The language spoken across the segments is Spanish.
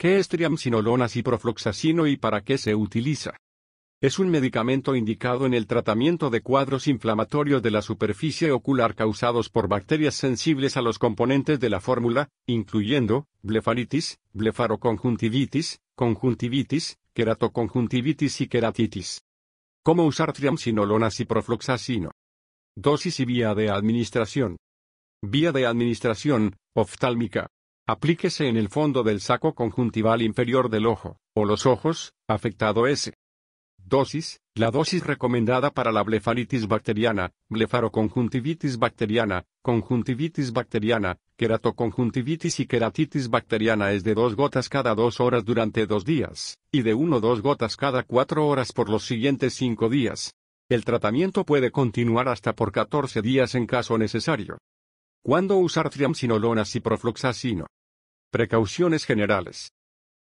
¿Qué es triamcinolona ciprofloxacino y para qué se utiliza? Es un medicamento indicado en el tratamiento de cuadros inflamatorios de la superficie ocular causados por bacterias sensibles a los componentes de la fórmula, incluyendo blefaritis, blefaroconjuntivitis, conjuntivitis, queratoconjuntivitis y queratitis. ¿Cómo usar triamcinolona ciprofloxacino? Dosis y vía de administración. Vía de administración, oftálmica, Aplíquese en el fondo del saco conjuntival inferior del ojo, o los ojos, afectado S. Dosis, la dosis recomendada para la blefaritis bacteriana, blefaroconjuntivitis bacteriana, conjuntivitis bacteriana, queratoconjuntivitis y queratitis bacteriana es de dos gotas cada dos horas durante dos días, y de uno o dos gotas cada cuatro horas por los siguientes cinco días. El tratamiento puede continuar hasta por 14 días en caso necesario. ¿Cuándo usar triamcinolona ciprofloxacino? Precauciones generales.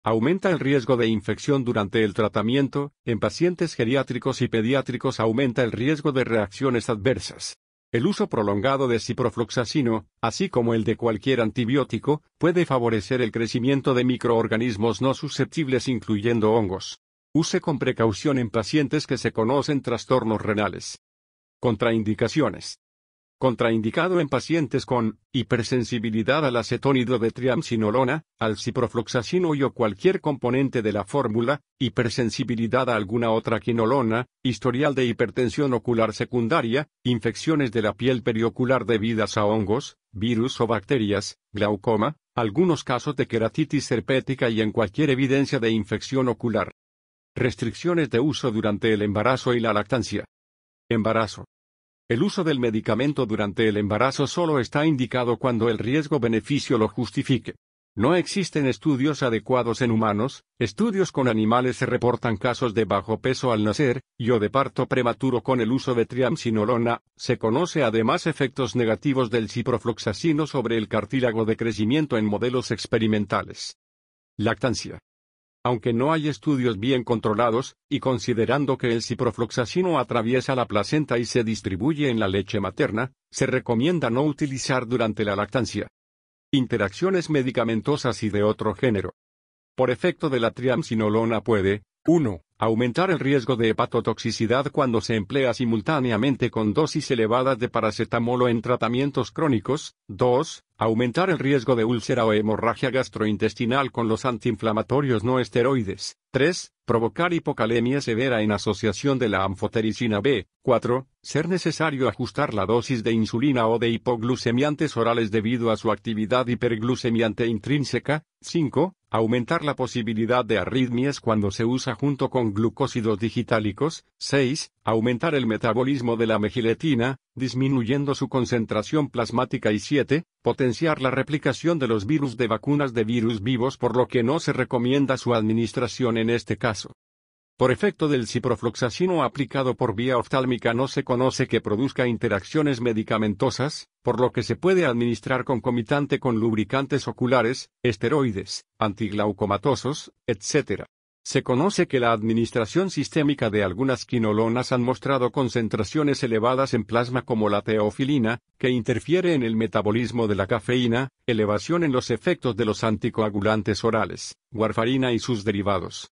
Aumenta el riesgo de infección durante el tratamiento, en pacientes geriátricos y pediátricos aumenta el riesgo de reacciones adversas. El uso prolongado de ciprofloxacino, así como el de cualquier antibiótico, puede favorecer el crecimiento de microorganismos no susceptibles incluyendo hongos. Use con precaución en pacientes que se conocen trastornos renales. Contraindicaciones contraindicado en pacientes con hipersensibilidad al triamsinolona, al ciprofloxacino y o cualquier componente de la fórmula, hipersensibilidad a alguna otra quinolona, historial de hipertensión ocular secundaria, infecciones de la piel periocular debidas a hongos, virus o bacterias, glaucoma, algunos casos de queratitis herpética y en cualquier evidencia de infección ocular. Restricciones de uso durante el embarazo y la lactancia. Embarazo. El uso del medicamento durante el embarazo solo está indicado cuando el riesgo-beneficio lo justifique. No existen estudios adecuados en humanos, estudios con animales se reportan casos de bajo peso al nacer, y o de parto prematuro con el uso de triamcinolona, se conoce además efectos negativos del ciprofloxacino sobre el cartílago de crecimiento en modelos experimentales. Lactancia aunque no hay estudios bien controlados, y considerando que el ciprofloxacino atraviesa la placenta y se distribuye en la leche materna, se recomienda no utilizar durante la lactancia. Interacciones medicamentosas y de otro género. Por efecto de la triamcinolona puede, 1. Aumentar el riesgo de hepatotoxicidad cuando se emplea simultáneamente con dosis elevadas de paracetamol en tratamientos crónicos. 2. Aumentar el riesgo de úlcera o hemorragia gastrointestinal con los antiinflamatorios no esteroides. 3. Provocar hipocalemia severa en asociación de la anfotericina B. 4. Ser necesario ajustar la dosis de insulina o de hipoglucemiantes orales debido a su actividad hiperglucemiante intrínseca. 5 Aumentar la posibilidad de arritmias cuando se usa junto con glucósidos digitálicos. 6. Aumentar el metabolismo de la megiletina, disminuyendo su concentración plasmática. Y 7. Potenciar la replicación de los virus de vacunas de virus vivos por lo que no se recomienda su administración en este caso. Por efecto del ciprofloxacino aplicado por vía oftálmica no se conoce que produzca interacciones medicamentosas, por lo que se puede administrar concomitante con lubricantes oculares, esteroides, antiglaucomatosos, etc. Se conoce que la administración sistémica de algunas quinolonas han mostrado concentraciones elevadas en plasma como la teofilina, que interfiere en el metabolismo de la cafeína, elevación en los efectos de los anticoagulantes orales, warfarina y sus derivados.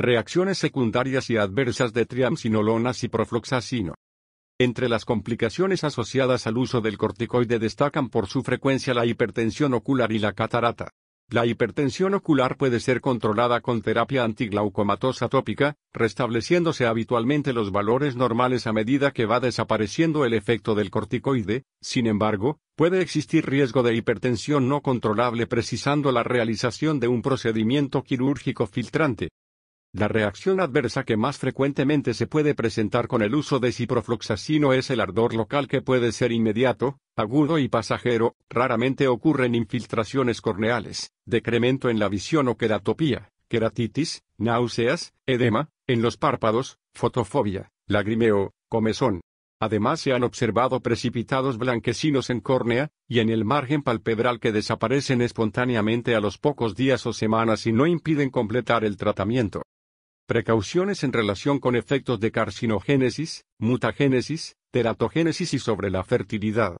Reacciones secundarias y adversas de triamcinolonas y profloxacino. Entre las complicaciones asociadas al uso del corticoide destacan por su frecuencia la hipertensión ocular y la catarata. La hipertensión ocular puede ser controlada con terapia antiglaucomatosa tópica, restableciéndose habitualmente los valores normales a medida que va desapareciendo el efecto del corticoide, sin embargo, puede existir riesgo de hipertensión no controlable precisando la realización de un procedimiento quirúrgico filtrante. La reacción adversa que más frecuentemente se puede presentar con el uso de ciprofloxacino es el ardor local que puede ser inmediato, agudo y pasajero, raramente ocurren infiltraciones corneales, decremento en la visión o queratopía, queratitis, náuseas, edema, en los párpados, fotofobia, lagrimeo, comezón. Además se han observado precipitados blanquecinos en córnea, y en el margen palpebral que desaparecen espontáneamente a los pocos días o semanas y no impiden completar el tratamiento. Precauciones en relación con efectos de carcinogénesis, mutagénesis, teratogénesis y sobre la fertilidad.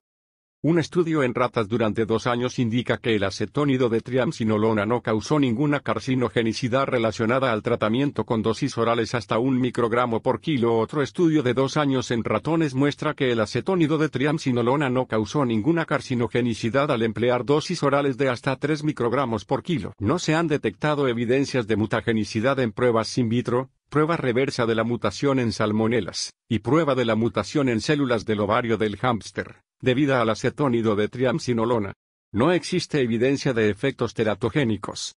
Un estudio en ratas durante dos años indica que el acetónido de triamcinolona no causó ninguna carcinogenicidad relacionada al tratamiento con dosis orales hasta un microgramo por kilo. Otro estudio de dos años en ratones muestra que el acetónido de triamcinolona no causó ninguna carcinogenicidad al emplear dosis orales de hasta 3 microgramos por kilo. No se han detectado evidencias de mutagenicidad en pruebas in vitro, prueba reversa de la mutación en salmonelas, y prueba de la mutación en células del ovario del hámster debida al acetónido de triamcinolona. No existe evidencia de efectos teratogénicos.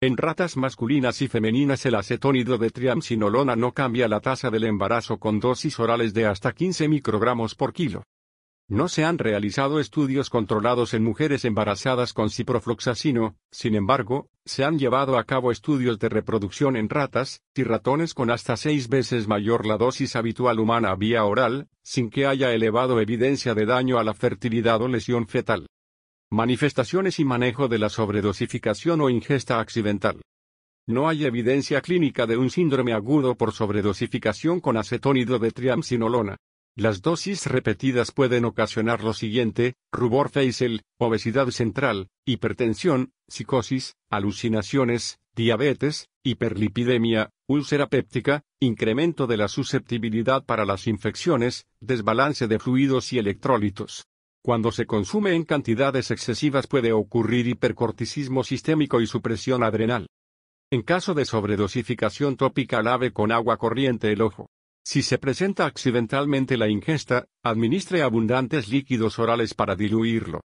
En ratas masculinas y femeninas el acetónido de triamcinolona no cambia la tasa del embarazo con dosis orales de hasta 15 microgramos por kilo. No se han realizado estudios controlados en mujeres embarazadas con ciprofloxacino, sin embargo, se han llevado a cabo estudios de reproducción en ratas y ratones con hasta seis veces mayor la dosis habitual humana vía oral, sin que haya elevado evidencia de daño a la fertilidad o lesión fetal. Manifestaciones y manejo de la sobredosificación o ingesta accidental. No hay evidencia clínica de un síndrome agudo por sobredosificación con acetónido de triamcinolona. Las dosis repetidas pueden ocasionar lo siguiente, rubor facial, obesidad central, hipertensión, psicosis, alucinaciones, diabetes, hiperlipidemia, úlcera péptica, incremento de la susceptibilidad para las infecciones, desbalance de fluidos y electrólitos. Cuando se consume en cantidades excesivas puede ocurrir hipercorticismo sistémico y supresión adrenal. En caso de sobredosificación tópica lave con agua corriente el ojo. Si se presenta accidentalmente la ingesta, administre abundantes líquidos orales para diluirlo.